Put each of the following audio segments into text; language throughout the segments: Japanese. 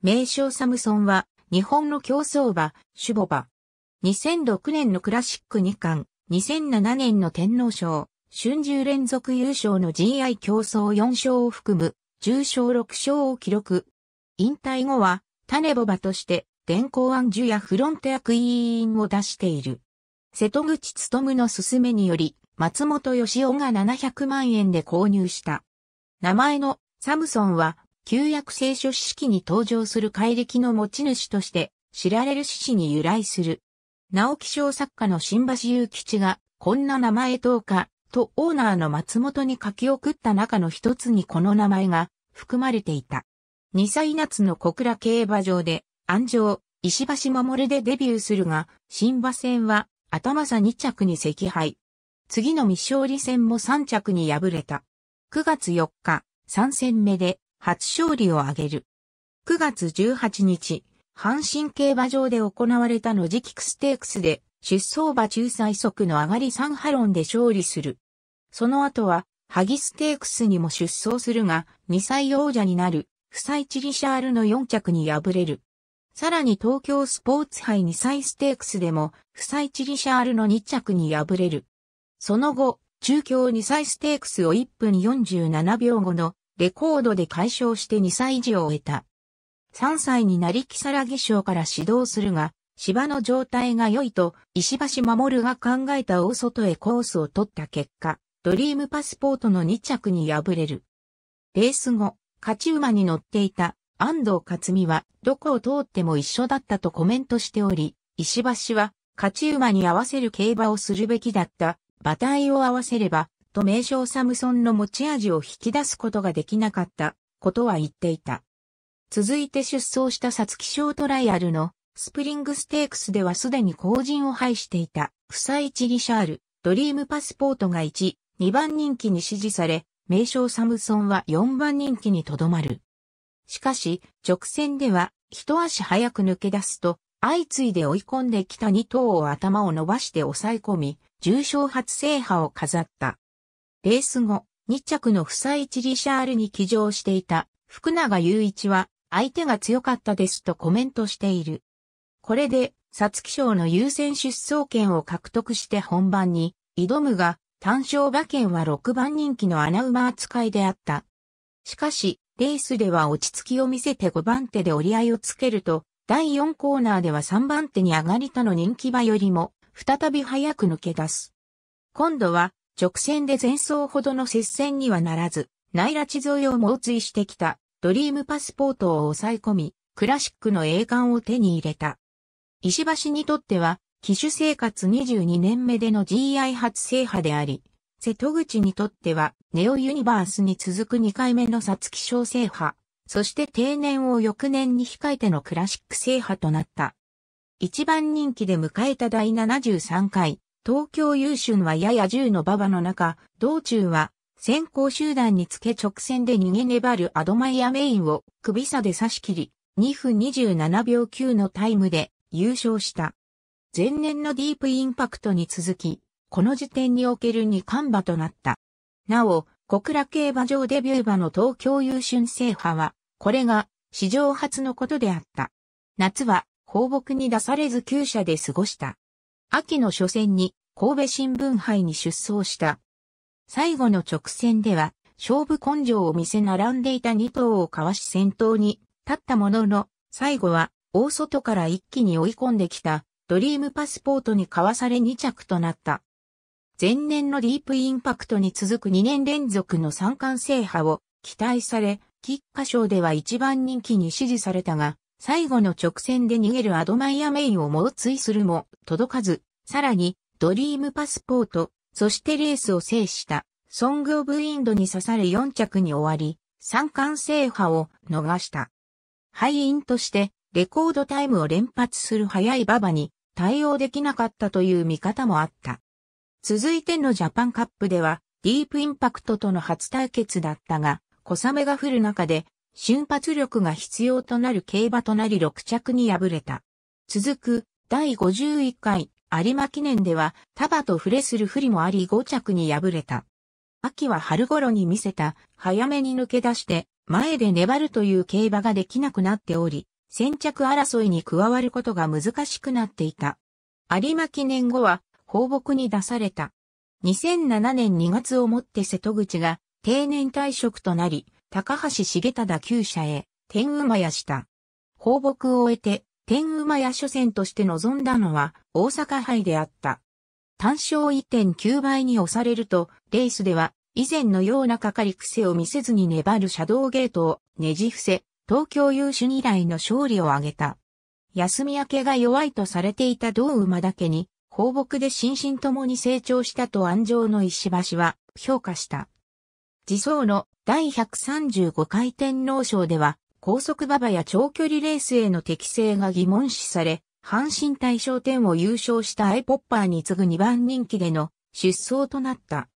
名称サムソンは、日本の競走馬、シュボバ。2006年のクラシック2冠、2007年の天皇賞、春秋連続優勝の GI 競争4勝を含む、重賞6勝を記録。引退後は、種ボバとして、電光安樹やフロンテアクイーンを出している。瀬戸口勤の勧めにより、松本義雄が700万円で購入した。名前のサムソンは旧約聖書史式に登場する怪力の持ち主として知られる獅子に由来する。直木賞作家の新橋祐吉が、こんな名前どうか、とオーナーの松本に書き送った中の一つにこの名前が含まれていた。二歳夏の小倉競馬場で、安城、石橋守でデビューするが、新馬戦は頭差2着に惜敗。次の未勝利戦も3着に敗れた。9月4日、3戦目で初勝利を挙げる。9月18日、阪神競馬場で行われたノジキクステークスで、出走馬中最速の上がり3波論で勝利する。その後は、ハギステークスにも出走するが、2歳王者になる、サイチリシャールの4着に敗れる。さらに東京スポーツ杯2歳ステークスでも、サイチリシャールの2着に敗れる。その後、中京2歳ステークスを1分47秒後のレコードで解消して2歳児を終えた。3歳になり木更木賞から指導するが、芝の状態が良いと、石橋守が考えた大外へコースを取った結果、ドリームパスポートの2着に敗れる。レース後、勝ち馬に乗っていた安藤克美は、どこを通っても一緒だったとコメントしており、石橋は、勝ち馬に合わせる競馬をするべきだった、馬体を合わせれば、と名称サムソンの持ち味を引き出すことができなかったことは言っていた。続いて出走した皐月賞トライアルのスプリングステークスではすでに後陣を排していた、フサイチ・リシャール、ドリームパスポートが1、2番人気に支持され、名称サムソンは4番人気にとどまる。しかし、直線では、一足早く抜け出すと、相次いで追い込んできた2頭を頭を伸ばして抑え込み、重賞初制覇を飾った。レース後、2着の夫妻チリシャールに騎乗していた福永雄一は相手が強かったですとコメントしている。これで、皐月賞の優先出走権を獲得して本番に挑むが、単勝馬券は6番人気の穴馬扱いであった。しかし、レースでは落ち着きを見せて5番手で折り合いをつけると、第4コーナーでは3番手に上がりたの人気馬よりも、再び早く抜け出す。今度は、直線で前走ほどの接戦にはならず、内拉地沿いを猛追してきた、ドリームパスポートを抑え込み、クラシックの栄冠を手に入れた。石橋にとっては、騎手生活22年目での GI 初制覇であり、瀬戸口にとっては、ネオユニバースに続く2回目の皐月賞制覇、そして定年を翌年に控えてのクラシック制覇となった。一番人気で迎えた第73回、東京優春はやや銃の馬場の中、道中は先行集団につけ直線で逃げ粘るアドマイアメインを首差で差し切り、2分27秒9のタイムで優勝した。前年のディープインパクトに続き、この時点における二冠馬となった。なお、小倉競馬場デビュー馬の東京優春制覇は、これが史上初のことであった。夏は放牧に出されず厩舎で過ごした。秋の初戦に神戸新聞杯に出走した。最後の直線では、勝負根性を見せ並んでいた2頭をかわし先頭に立ったものの、最後は大外から一気に追い込んできたドリームパスポートにかわされ2着となった。前年のディープインパクトに続く2年連続の三冠制覇を期待され、菊花賞では一番人気に支持されたが、最後の直線で逃げるアドマイアメインを猛追するも届かず、さらにドリームパスポート、そしてレースを制したソングオブインドに刺され4着に終わり、三冠制覇を逃した。敗因としてレコードタイムを連発する早い馬場に対応できなかったという見方もあった。続いてのジャパンカップではディープインパクトとの初対決だったが、小雨が降る中で瞬発力が必要となる競馬となり6着に敗れた。続く、第51回、有馬記念では、束と触れする不利もあり5着に敗れた。秋は春頃に見せた、早めに抜け出して、前で粘るという競馬ができなくなっており、先着争いに加わることが難しくなっていた。有馬記念後は、放牧に出された。2007年2月をもって瀬戸口が定年退職となり、高橋重忠旧社へ、天馬屋した。放牧を終えて、天馬屋初戦として臨んだのは、大阪杯であった。単勝1.9倍に押されると、レースでは、以前のようなかかり癖を見せずに粘るシャドウゲートをねじ伏せ、東京優秀以来の勝利を挙げた。休み明けが弱いとされていた同馬だけに、放牧で心身ともに成長したと安城の石橋は評価した。自走の第135回天皇賞では、高速馬場や長距離レースへの適性が疑問視され、阪神大賞典を優勝したアイポッパーに次ぐ2番人気での出走となった。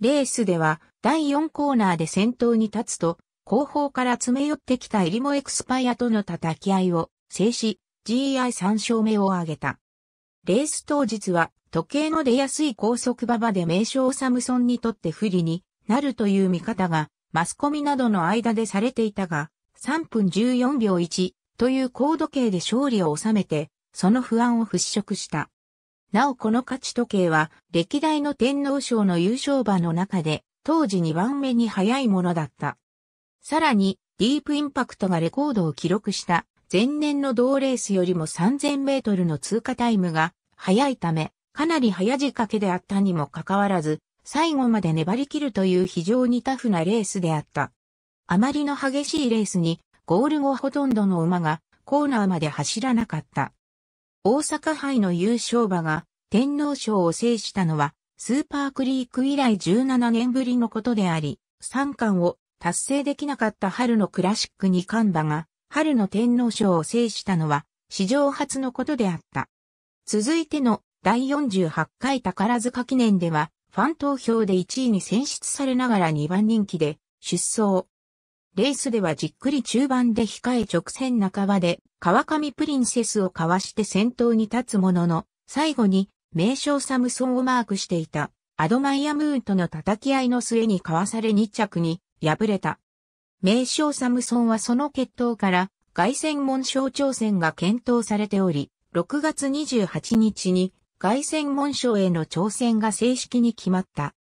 レースでは第4コーナーで先頭に立つと、後方から詰め寄ってきたエリモエクスパイアとの叩き合いを制し、GI3 勝目を挙げた。レース当日は時計の出やすい高速馬場で名称サムソンにとって不利になるという見方がマスコミなどの間でされていたが、3分14秒1という高度計で勝利を収めて、その不安を払拭した。なおこの価値時計は、歴代の天皇賞の優勝馬の中で、当時2番目に早いものだった。さらに、ディープインパクトがレコードを記録した前年の同レースよりも3000メートルの通過タイムが早いため、かなり早仕掛けであったにもかかわらず、最後まで粘り切るという非常にタフなレースであった。あまりの激しいレースに、ゴール後ほとんどの馬がコーナーまで走らなかった。大阪杯の優勝馬が天皇賞を制したのは、スーパークリーク以来17年ぶりのことであり、三冠を達成できなかった春のクラシック二冠馬が、春の天皇賞を制したのは、史上初のことであった。続いての第48回宝塚記念では、ファン投票で1位に選出されながら2番人気で出走。レースではじっくり中盤で控え直線半ばで川上プリンセスをかわして先頭に立つものの、最後に名称サムソンをマークしていたアドマイアムーンとの叩き合いの末にかわされ2着に敗れた。名称サムソンはその決闘から外戦門象挑戦が検討されており、6月28日に凱旋門賞への挑戦が正式に決まった。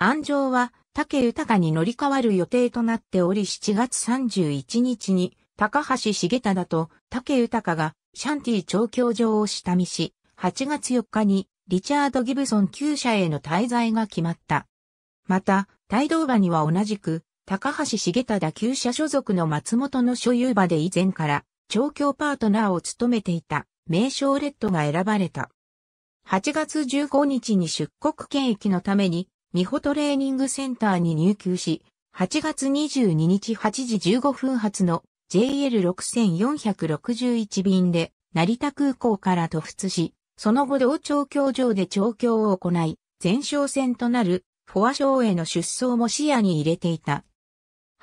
安城は竹豊に乗り換わる予定となっており7月31日に高橋重忠と竹豊がシャンティ調教場を下見し、8月4日にリチャード・ギブソン旧社への滞在が決まった。また、帯同場には同じく、高橋重忠旧社所属の松本の所有場で以前から、調教パートナーを務めていた、名称レッドが選ばれた。8月15日に出国検疫のために、美穂トレーニングセンターに入級し、8月22日8時15分発の JL6461 便で成田空港から突出し、その後同調教場で調教を行い、前哨戦となるフォアーへの出走も視野に入れていた。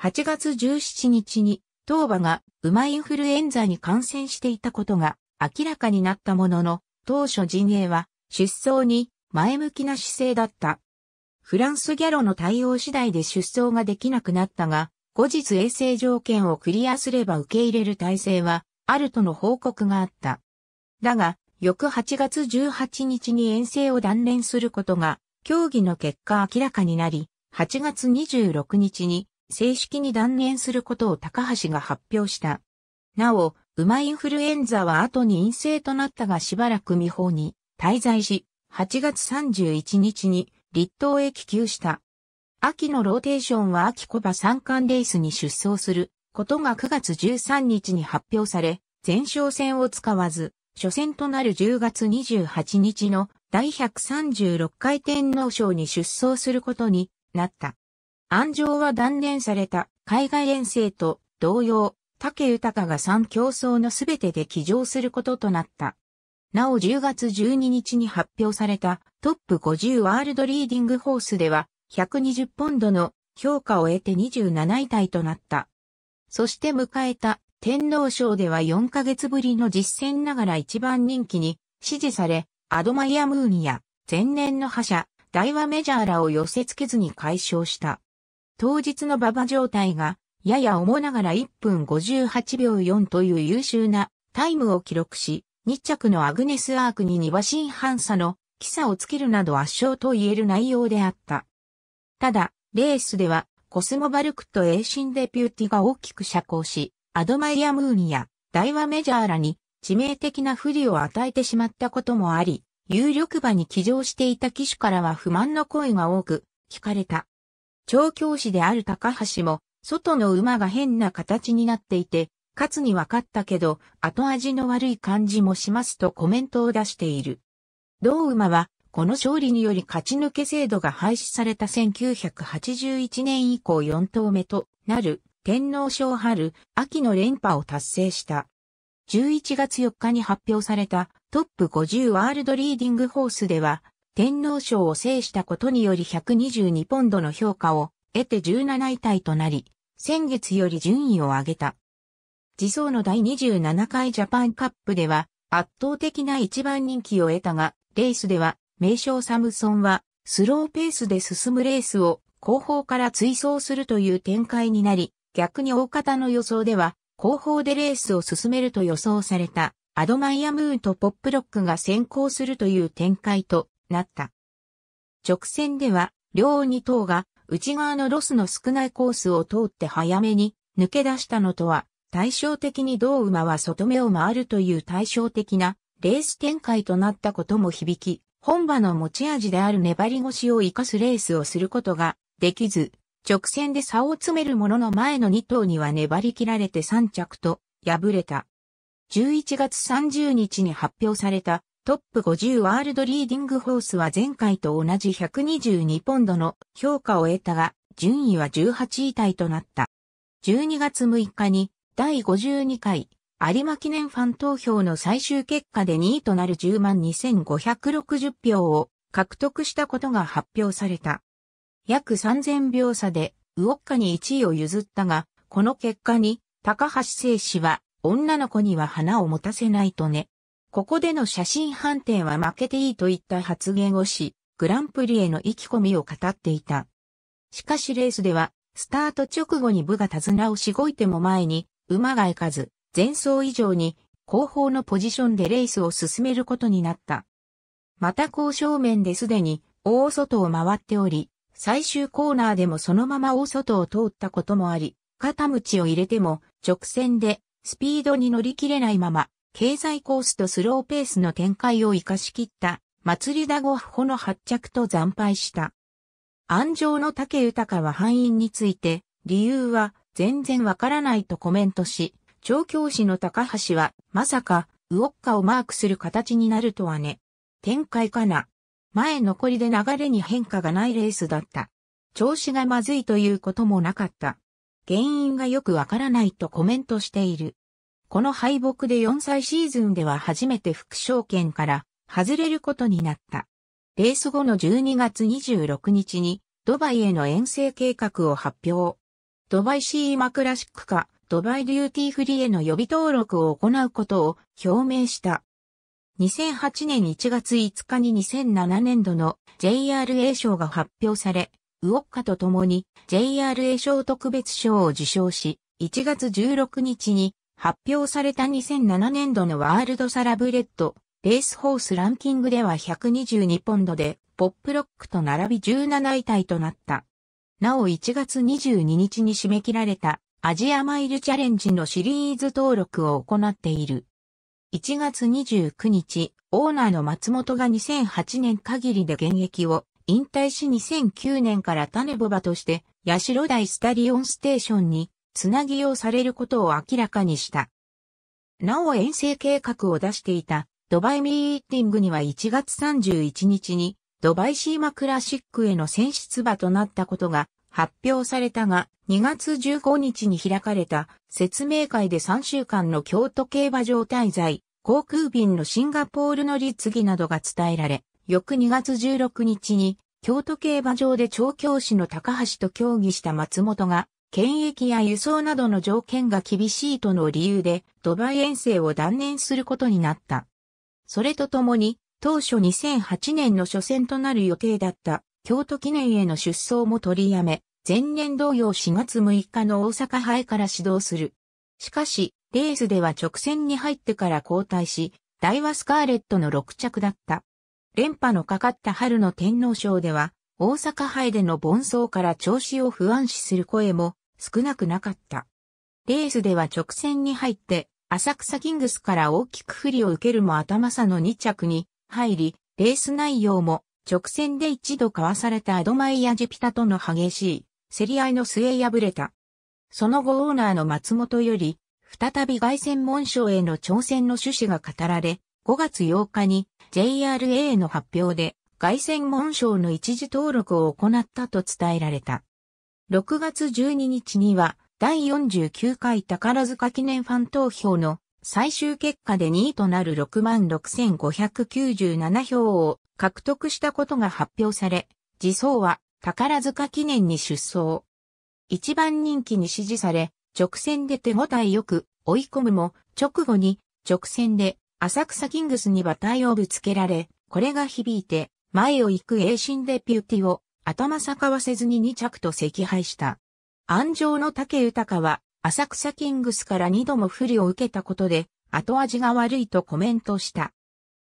8月17日に、当馬が馬インフルエンザに感染していたことが明らかになったものの、当初陣営は出走に前向きな姿勢だった。フランスギャロの対応次第で出走ができなくなったが、後日衛生条件をクリアすれば受け入れる体制は、あるとの報告があった。だが、翌8月18日に遠征を断念することが、協議の結果明らかになり、8月26日に正式に断念することを高橋が発表した。なお、馬インフルエンザは後に陰性となったがしばらく未報に滞在し、8月31日に立東へ帰球した。秋のローテーションは秋コバ三冠レースに出走することが9月13日に発表され、前哨戦を使わず、初戦となる10月28日の第136回天皇賞に出走することになった。安城は断念された海外遠征と同様、竹豊が3競争のすべてで起乗することとなった。なお10月12日に発表されたトップ50ワールドリーディングホースでは120ポンドの評価を得て27位体となった。そして迎えた天皇賞では4ヶ月ぶりの実戦ながら一番人気に支持され、アドマイアムーンや前年の覇者、大和メジャーらを寄せ付けずに解消した。当日の馬場状態がやや重ながら1分58秒4という優秀なタイムを記録し、日着のアグネス・アークに2馬身半差のキサをつけるなど圧勝と言える内容であった。ただ、レースでは、コスモバルクとエーシンデピューティが大きく遮光し、アドマイア・ムーニやダイワ・メジャーらに致命的な不利を与えてしまったこともあり、有力馬に騎乗していた騎手からは不満の声が多く聞かれた。調教師である高橋も、外の馬が変な形になっていて、勝つに分かったけど、後味の悪い感じもしますとコメントを出している。同馬は、この勝利により勝ち抜け制度が廃止された1981年以降4頭目となる天皇賞春、秋の連覇を達成した。11月4日に発表されたトップ50ワールドリーディングホースでは、天皇賞を制したことにより122ポンドの評価を得て17位タイとなり、先月より順位を上げた。自走の第27回ジャパンカップでは圧倒的な一番人気を得たが、レースでは名称サムソンはスローペースで進むレースを後方から追走するという展開になり、逆に大方の予想では後方でレースを進めると予想されたアドマイアムーンとポップロックが先行するという展開となった。直線では両2頭が内側のロスの少ないコースを通って早めに抜け出したのとは対照的に同馬は外目を回るという対照的なレース展開となったことも響き、本馬の持ち味である粘り腰を活かすレースをすることができず、直線で差を詰めるものの前の2頭には粘り切られて3着と敗れた。11月30日に発表されたトップ50ワールドリーディングホースは前回と同じ122ポンドの評価を得たが、順位は18位イとなった。12月6日に第52回有馬記念ファン投票の最終結果で2位となる10万2560票を獲得したことが発表された。約3000票差でウオッカに1位を譲ったが、この結果に高橋聖氏は女の子には花を持たせないとね。ここでの写真判定は負けていいといった発言をし、グランプリへの意気込みを語っていた。しかしレースでは、スタート直後に部が手綱をしごいても前に、馬が行かず、前走以上に後方のポジションでレースを進めることになった。また高正面ですでに大外を回っており、最終コーナーでもそのまま大外を通ったこともあり、肩口を入れても直線でスピードに乗り切れないまま、経済コースとスローペースの展開を活かしきった祭りだごほの発着と惨敗した。安城の竹豊は敗因について、理由は全然わからないとコメントし、調教師の高橋は、まさか、ウォッカをマークする形になるとはね。展開かな。前残りで流れに変化がないレースだった。調子がまずいということもなかった。原因がよくわからないとコメントしている。この敗北で4歳シーズンでは初めて副賞券から外れることになった。レース後の12月26日にドバイへの遠征計画を発表。ドバイシーマクラシックか、ドバイデューティーフリーへの予備登録を行うことを表明した。2008年1月5日に2007年度の JRA 賞が発表され、ウオッカと共に JRA 賞特別賞を受賞し、1月16日に発表された2007年度のワールドサラブレッド、レースホースランキングでは122ポンドで、ポップロックと並び17位体となった。なお1月22日に締め切られたアジアマイルチャレンジのシリーズ登録を行っている。1月29日、オーナーの松本が2008年限りで現役を引退し2009年から種ボバとして、八代大スタリオンステーションにつなぎをされることを明らかにした。なお遠征計画を出していたドバイミーティングには1月31日にドバイシーマクラシックへの選出馬となったことが発表されたが、2月15日に開かれた説明会で3週間の京都競馬場滞在、航空便のシンガポールの継ぎなどが伝えられ、翌2月16日に京都競馬場で調教師の高橋と協議した松本が、検疫や輸送などの条件が厳しいとの理由で、ドバイ遠征を断念することになった。それとともに、当初2008年の初戦となる予定だった京都記念への出走も取りやめ、前年同様4月6日の大阪杯から始動する。しかし、レースでは直線に入ってから交代し、大和スカーレットの6着だった。連覇のかかった春の天皇賞では、大阪杯での盆走から調子を不安視する声も少なくなかった。レースでは直線に入って、浅草キングスから大きく不利を受けるも頭差の2着に入り、レース内容も直線で一度交わされたアドマイヤジュピタとの激しい競り合いの末敗れた。その後オーナーの松本より、再び外線門賞への挑戦の趣旨が語られ、5月8日に JRA の発表で外線門賞の一時登録を行ったと伝えられた。6月12日には第49回宝塚記念ファン投票の最終結果で2位となる66,597票を獲得したことが発表され、自走は宝塚記念に出走。一番人気に支持され、直線で手応えよく追い込むも、直後に直線で浅草キングスに馬体をぶつけられ、これが響いて前を行く英心デピューティを頭逆わせずに2着と赤敗した。安城の竹豊は浅草キングスから2度も不利を受けたことで、後味が悪いとコメントした。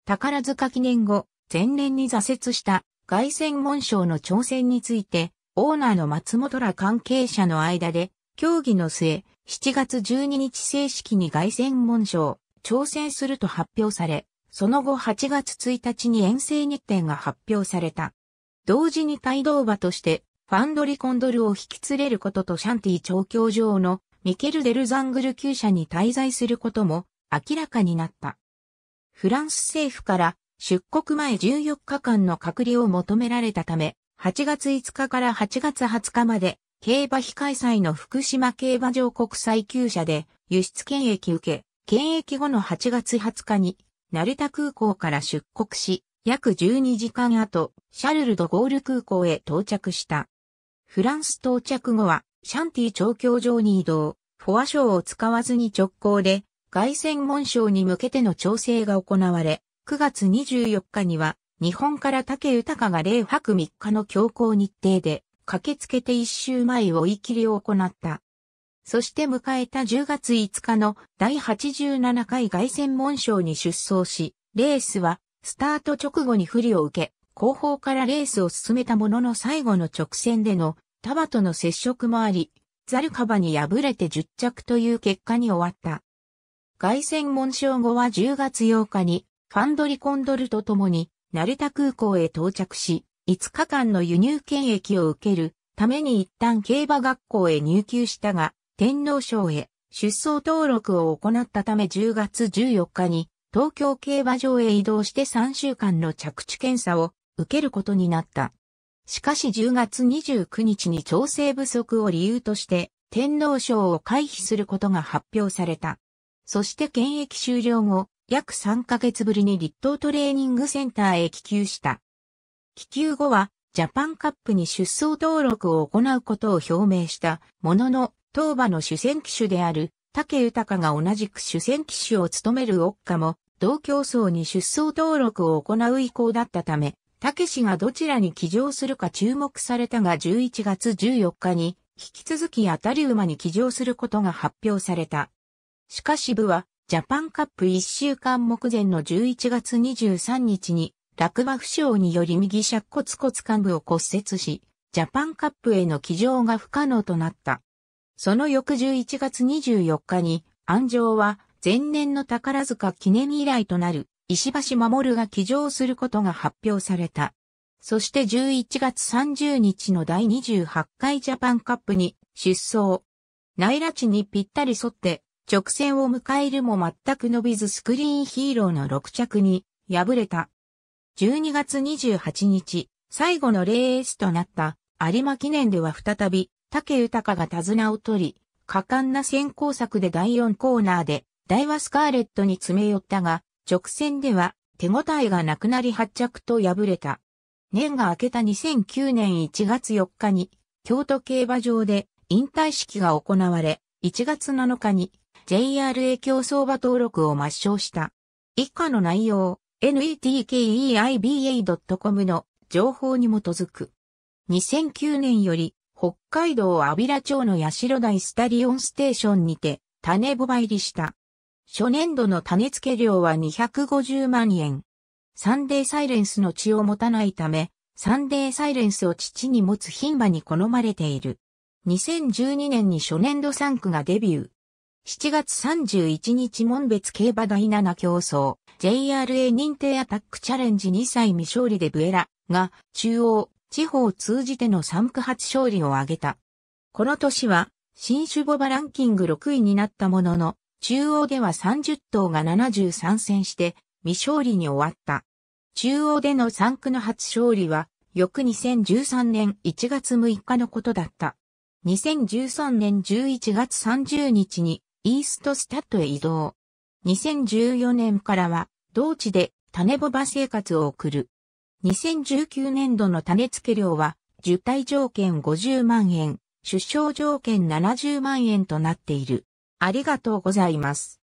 宝塚記念後、前年に挫折した外戦門賞の挑戦について、オーナーの松本ら関係者の間で、協議の末、7月12日正式に外戦門賞、挑戦すると発表され、その後8月1日に遠征日程が発表された。同時に帯同馬として、ファンドリコンドルを引き連れることとシャンティ調教場のミケル・デルザングル厩舎に滞在することも明らかになった。フランス政府から出国前14日間の隔離を求められたため、8月5日から8月20日まで競馬非開催の福島競馬場国際厩舎で輸出検疫受け、検疫後の8月20日に成田空港から出国し、約12時間後、シャルル・ド・ゴール空港へ到着した。フランス到着後は、シャンティ調教場に移動、フォア賞を使わずに直行で、外線門賞に向けての調整が行われ、9月24日には、日本から竹豊が0泊3日の強行日程で、駆けつけて一周前追い切りを行った。そして迎えた10月5日の第87回外戦門賞に出走し、レースはスタート直後に不利を受け、後方からレースを進めたものの最後の直線での束との接触もあり、ザルカバに敗れて10着という結果に終わった。凱旋門賞後は10月8日に、ファンドリコンドルと共に、成田空港へ到着し、5日間の輸入検疫を受けるために一旦競馬学校へ入級したが、天皇賞へ出走登録を行ったため10月14日に東京競馬場へ移動して3週間の着地検査を受けることになった。しかし10月29日に調整不足を理由として、天皇賞を回避することが発表された。そして現役終了後、約3ヶ月ぶりに立東トレーニングセンターへ帰球した。帰球後は、ジャパンカップに出走登録を行うことを表明したものの、当馬の主戦騎手である竹豊が同じく主戦騎手を務めるオッカも、同競争に出走登録を行う意向だったため、たけしがどちらに騎乗するか注目されたが11月14日に、引き続き当たり馬に騎乗することが発表された。しかし部は、ジャパンカップ1週間目前の11月23日に、落馬負傷により右尺骨骨幹部を骨折し、ジャパンカップへの騎乗が不可能となった。その翌11月24日に、安城は前年の宝塚記念以来となる石橋守が起乗することが発表された。そして11月30日の第28回ジャパンカップに出走。内拉地にぴったり沿って直線を迎えるも全く伸びずスクリーンヒーローの6着に敗れた。12月28日、最後のレースとなった有馬記念では再び竹豊が手綱を取り、果敢な先行策で第4コーナーで、大和スカーレットに詰め寄ったが、直線では手応えがなくなり発着と敗れた。年が明けた2009年1月4日に京都競馬場で引退式が行われ、1月7日に JRA 競争馬登録を抹消した。以下の内容、netkeiba.com の情報に基づく。2009年より北海道阿平町の八代台スタリオンステーションにて種ボバ入りした。初年度の種付け料は250万円。サンデーサイレンスの血を持たないため、サンデーサイレンスを父に持つ牝馬に好まれている。2012年に初年度3区がデビュー。7月31日門別競馬第7競争、JRA 認定アタックチャレンジ2歳未勝利でブエラが中央、地方を通じての3区初勝利を挙げた。この年は、新種ボバランキング6位になったものの、中央では30頭が73戦して未勝利に終わった。中央での3区の初勝利は、翌2013年1月6日のことだった。2013年11月30日にイーストスタッドへ移動。2014年からは同地で種ボバ生活を送る。2019年度の種付け量は受体条件50万円、出生条件70万円となっている。ありがとうございます。